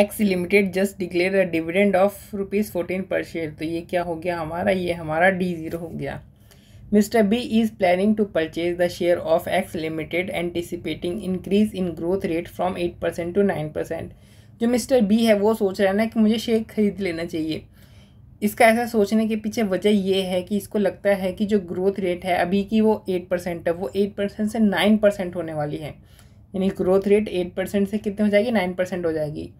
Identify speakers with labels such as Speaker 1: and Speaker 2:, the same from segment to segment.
Speaker 1: x limited just declare a dividend of rupees fourteen per share तो ये क्या हो गया हमारा ये हमारा डी ज़ीरो हो गया mister B is planning to purchase the share of X limited anticipating increase in growth rate from eight percent to nine percent जो मिस्टर बी है वो सोच रहा है ना कि मुझे शेयर खरीद लेना चाहिए इसका ऐसा सोचने के पीछे वजह ये है कि इसको लगता है कि जो ग्रोथ रेट है अभी की वो एट परसेंट है वो एट परसेंट से नाइन परसेंट होने वाली है यानी ग्रोथ रेट एट परसेंट से कितने हो जाएगी नाइन परसेंट हो जाएगी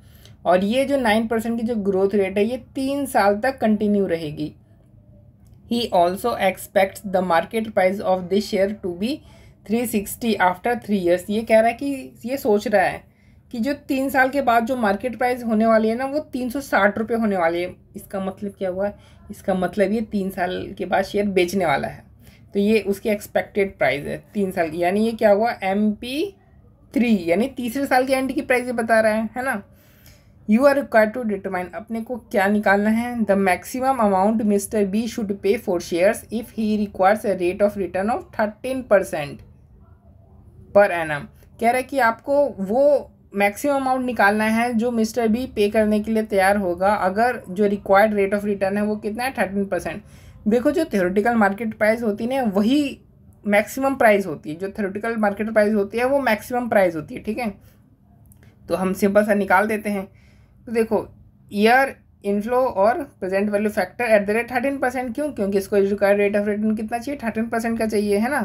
Speaker 1: और ये जो नाइन परसेंट की जो ग्रोथ रेट है ये तीन साल तक कंटिन्यू रहेगी he also expect the market price of this share to be three sixty after three years ये कह रहा है कि ये सोच रहा है कि जो तीन साल के बाद जो मार्केट प्राइस होने वाली है ना वो तीन सौ साठ रुपये होने वाली है इसका मतलब क्या हुआ इसका मतलब ये तीन साल के बाद शेयर बेचने वाला है तो ये उसकी एक्सपेक्टेड प्राइस है तीन साल की यानी ये क्या हुआ एम पी थ्री यानी तीसरे साल के एंड की प्राइस बता रहा है है ना you are require to determine अपने को क्या निकालना है the maximum amount mister B should pay for shares if he requires a rate of return of thirteen percent per annum कह रहा है कि आपको वो मैक्सिमम अमाउंट निकालना है जो मिस्टर बी पे करने के लिए तैयार होगा अगर जो रिक्वायर्ड रेट ऑफ रिटर्न है वो कितना है थर्टीन परसेंट देखो जो थ्योरेटिकल मार्केट प्राइस होती है वही मैक्सिमम प्राइस होती है जो थेरोटिकल मार्केट प्राइस होती है वो मैक्सिमम प्राइस होती है ठीक है तो हम सिंपल सा निकाल देते हैं तो देखो ईयर इनफ्लो और present value factor at the rate thirteen percent क्यों क्योंकि इसको रिक्वायर्ड रेट ऑफ रिटर्न कितना चाहिए थर्टीन परसेंट का चाहिए है ना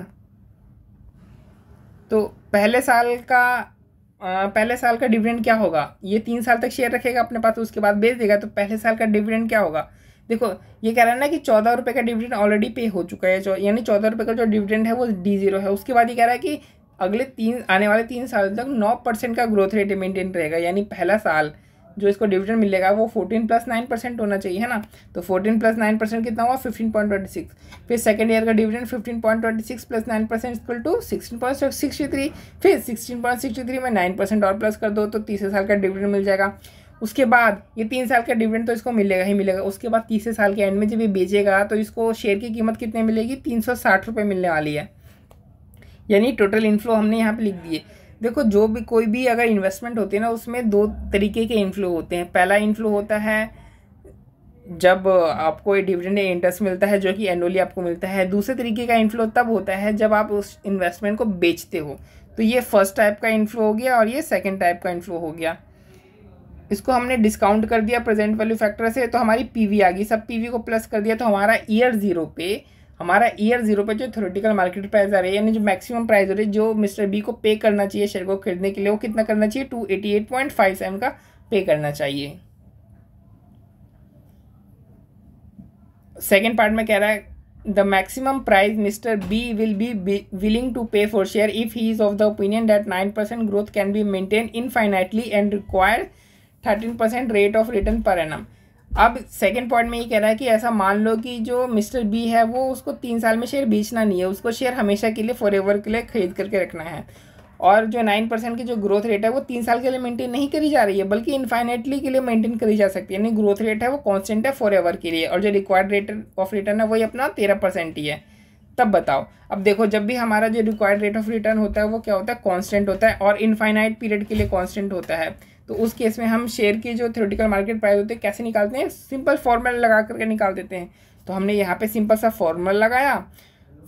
Speaker 1: तो पहले साल का आ, पहले साल का डिविडेंड क्या होगा ये तीन साल तक शेयर रखेगा अपने पास उसके बाद बेच देगा तो पहले साल का डिविडेंड क्या होगा देखो ये कह रहा है ना कि चौदह रुपये का डिविडेंड ऑलरेडी पे हो चुका है यानी चौदह रुपये का जो डिविडेंड है वो डी जीरो है उसके बाद ये कह रहा है कि अगले तीन आने वाले तीन साल तक नौ परसेंट का ग्रोथ रेट मेंटेन रहेगा यानी पहला साल जो इसको डिविडेंड मिलेगा वो फोर्टीन प्लस नाइन परसेंट होना चाहिए है ना तो फोर्टीन प्लस नाइन परसेंट कितना हुआ फिफ्टीन पॉइंट ट्वेंटी सिक्स फिर सेकंड ईयर का dividend fifteen point twenty six plus nine percent equal to sixteen point sixty three फिर सिक्सटीन पॉइंट सिक्सटी थ्री में नाइन परसेंट और प्लस कर दो तो तीसरे साल का डिविडेंड मिल जाएगा उसके बाद ये तीन साल का डिविडेंड तो इसको मिलेगा ही मिलेगा उसके बाद तीसरे साल के एंड में जब ये बेचेगा तो इसको शेयर की कीमत कितने मिलेगी तीन सौ साठ रुपये मिलने वाली है यानी टोटल इनफ्लो हमने यहाँ पे लिख दिए देखो जो भी कोई भी अगर इन्वेस्टमेंट होती है ना उसमें दो तरीके के इनफ्लो होते हैं पहला इनफ्लो होता है जब आपको डिविडेंड इंटरेस्ट मिलता है जो कि एनुअली आपको मिलता है दूसरे तरीके का इनफ्लो तब होता है जब आप उस इन्वेस्टमेंट को बेचते हो तो ये फर्स्ट टाइप का इनफ्लो हो गया और ये सेकेंड टाइप का इनफ्लो हो गया इसको हमने डिस्काउंट कर दिया प्रेजेंट वैल्यू फैक्टर से तो हमारी पीवी आ गई सब पीवी को प्लस कर दिया तो हमारा ईयर ज़ीरो पे हमारा ईयर जीरो पे जो थ्योरेटिकल मार्केट प्राइस आ रही है यानी जो मैक्सिमम प्राइस हो रही है जो मिस्टर बी को पे करना चाहिए शेयर को खरीदने के लिए वो कितना करना चाहिए two eighty eight point five seven का पे करना चाहिए सेकेंड पार्ट में कह रहा है the maximum price mister B will be willing to pay for share if he is of the opinion that nine percent growth can be maintain infinitely and required thirteen percent rate of return per annum अब second point में ये कह रहा है कि ऐसा मान लो कि जो मिस्टर बी है वो उसको तीन साल में शेयर बेचना नहीं है उसको शेयर हमेशा के लिए फॉर एवर के लिए खरीद करके रखना है और जो नाइन परसेंट की जो ग्रोथ रेट है वो तीन साल के लिए मेंटेन नहीं करी जा रही है बल्कि इन्फाइनेटली के लिए मेंटेन करी जा सकती है यानी ग्रोथ रेट है वो कॉन्स्टेंट है फॉर एवर के लिए और जो रिक्वायर्ड रेट ऑफ रिटर्न है वही अपना तेरह परसेंट ही है तब बताओ अब देखो जब भी हमारा जो रिक्वायर्ड रेट ऑफ रिटर्न होता है वो क्या होता है कॉन्स्टेंट होता है और इनफाइनाइट पीरियड के लिए कॉन्स्टेंट होता है तो उस केस में हम शेयर के जो थ्योरेटिकल मार्केट प्राइस होते हैं कैसे निकालते हैं सिंपल फॉर्मूला लगा करके निकाल देते हैं तो हमने यहाँ पे सिंपल सा फॉर्मूला लगाया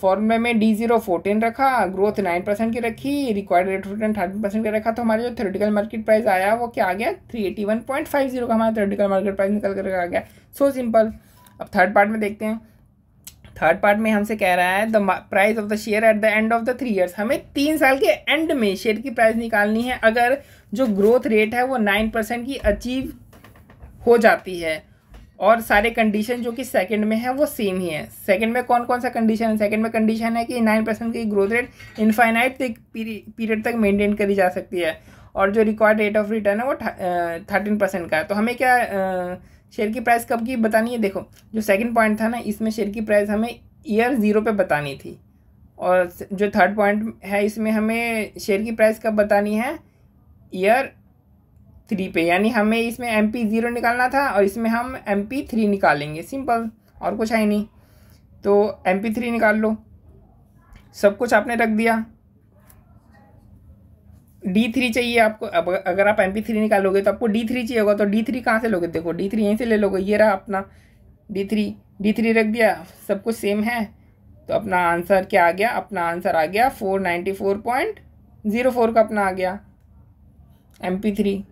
Speaker 1: फॉर्मूले में डी जीरो फोर्टीन रखा ग्रोथ नाइन परसेंट की रखी required rate return thirteen percent का रखा तो हमारे जो थ्योरेटिकल मार्केट प्राइस आया वो क्या आ गया three eighty one point five zero का हमारा थ्योरेटिकल मार्केट प्राइस निकल कर आ गया सो so सिंपल अब थर्ड पार्ट में देखते हैं थर्ड पार्ट में हमसे कह रहा है the price of the share at the end of the three years हमें तीन साल के एंड में शेयर की प्राइस निकालनी है अगर जो ग्रोथ रेट है वो नाइन परसेंट की अचीव हो जाती है और सारे कंडीशन जो कि सेकंड में है वो सेम ही है सेकंड में कौन कौन सा कंडीशन है सेकंड में कंडीशन है कि नाइन परसेंट की ग्रोथ रेट इनफाइनाइट पीरियड तक मेंटेन करी जा सकती है और जो रिक्वायर्ड रेट ऑफ रिटर्न है वो थर्टीन परसेंट का है तो हमें क्या शेयर की प्राइस कब की बतानी है देखो जो सेकंड पॉइंट था ना इसमें शेयर की प्राइस हमें ईयर ज़ीरो पे बतानी थी और जो थर्ड पॉइंट है इसमें हमें शेयर की प्राइस कब बतानी है ईयर थ्री पे यानी हमें इसमें एम पी ज़ीरो निकालना था और इसमें हम एम पी थ्री निकालेंगे सिंपल और कुछ है नहीं तो एम पी थ्री निकाल लो सब कुछ आपने रख दिया डी थ्री चाहिए आपको अब अगर आप एम पी थ्री निकालोगे तो आपको डी थ्री चाहिए होगा तो डी थ्री कहाँ से लोगे देखो डी थ्री यहीं से ले लोगे ये रहा अपना डी थ्री डी थ्री रख दिया सब कुछ सेम है तो अपना आंसर क्या आ गया अपना आंसर आ गया four ninety four point zero four का अपना आ गया एम पी थ्री